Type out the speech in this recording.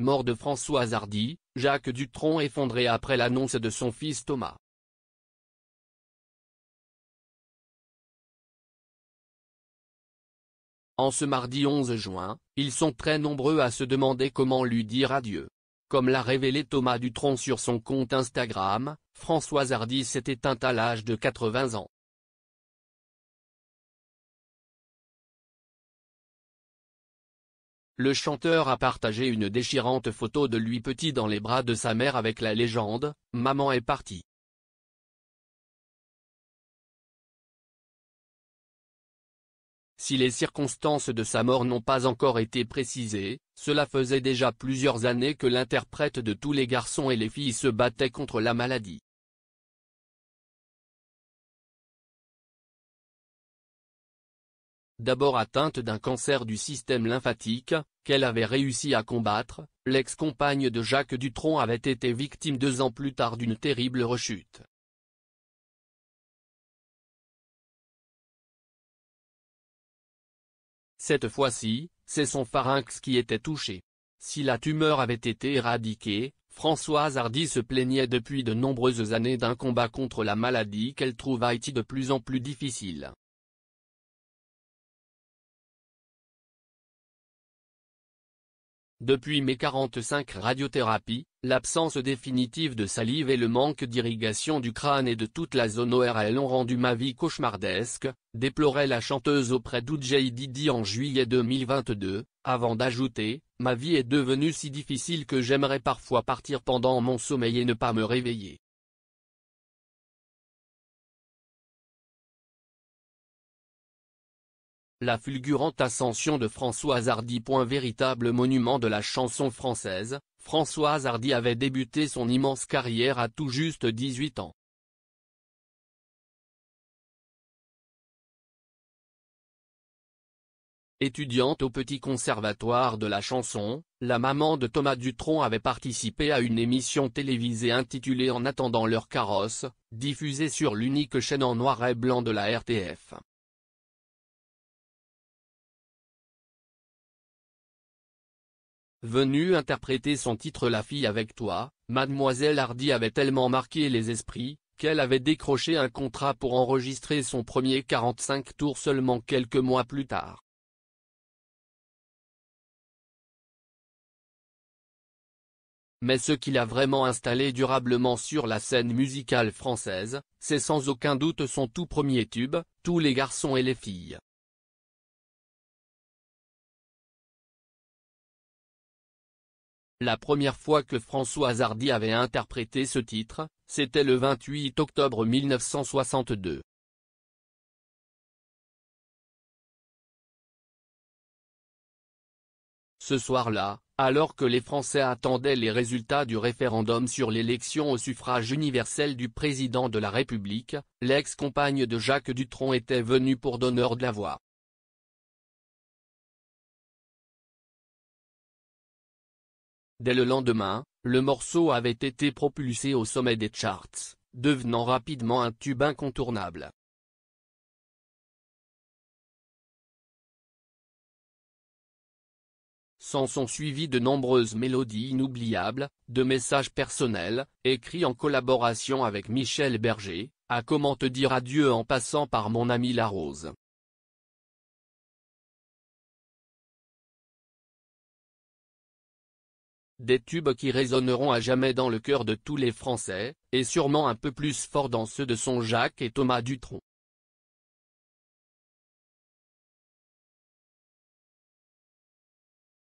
Mort de François Hardy, Jacques Dutronc effondré après l'annonce de son fils Thomas. En ce mardi 11 juin, ils sont très nombreux à se demander comment lui dire adieu. Comme l'a révélé Thomas Dutronc sur son compte Instagram, François Hardy s'est éteint à l'âge de 80 ans. le chanteur a partagé une déchirante photo de lui petit dans les bras de sa mère avec la légende « Maman est partie ». Si les circonstances de sa mort n'ont pas encore été précisées, cela faisait déjà plusieurs années que l'interprète de tous les garçons et les filles se battait contre la maladie. d'abord atteinte d'un cancer du système lymphatique, qu'elle avait réussi à combattre, l'ex-compagne de Jacques Dutronc avait été victime deux ans plus tard d'une terrible rechute. Cette fois-ci, c'est son pharynx qui était touché. Si la tumeur avait été éradiquée, Françoise Hardy se plaignait depuis de nombreuses années d'un combat contre la maladie qu'elle Haïti de plus en plus difficile. Depuis mes 45 radiothérapies, l'absence définitive de salive et le manque d'irrigation du crâne et de toute la zone ORL ont rendu ma vie cauchemardesque, déplorait la chanteuse auprès d'Oujay Didi en juillet 2022, avant d'ajouter, ma vie est devenue si difficile que j'aimerais parfois partir pendant mon sommeil et ne pas me réveiller. La fulgurante ascension de Françoise Hardy. Véritable monument de la chanson française, François Hardy avait débuté son immense carrière à tout juste 18 ans. Étudiante au Petit Conservatoire de la Chanson, la maman de Thomas Dutronc avait participé à une émission télévisée intitulée En attendant leur carrosse, diffusée sur l'unique chaîne en noir et blanc de la RTF. Venu interpréter son titre La fille avec toi, Mademoiselle Hardy avait tellement marqué les esprits, qu'elle avait décroché un contrat pour enregistrer son premier 45 tours seulement quelques mois plus tard. Mais ce qu'il a vraiment installé durablement sur la scène musicale française, c'est sans aucun doute son tout premier tube, Tous les garçons et les filles. La première fois que François Hardy avait interprété ce titre, c'était le 28 octobre 1962. Ce soir-là, alors que les Français attendaient les résultats du référendum sur l'élection au suffrage universel du président de la République, l'ex-compagne de Jacques Dutronc était venue pour donner de la voix. Dès le lendemain, le morceau avait été propulsé au sommet des charts, devenant rapidement un tube incontournable. S'en sont suivies de nombreuses mélodies inoubliables, de messages personnels, écrits en collaboration avec Michel Berger, à Comment te dire adieu en passant par Mon ami la rose. Des tubes qui résonneront à jamais dans le cœur de tous les Français, et sûrement un peu plus fort dans ceux de son Jacques et Thomas Dutronc.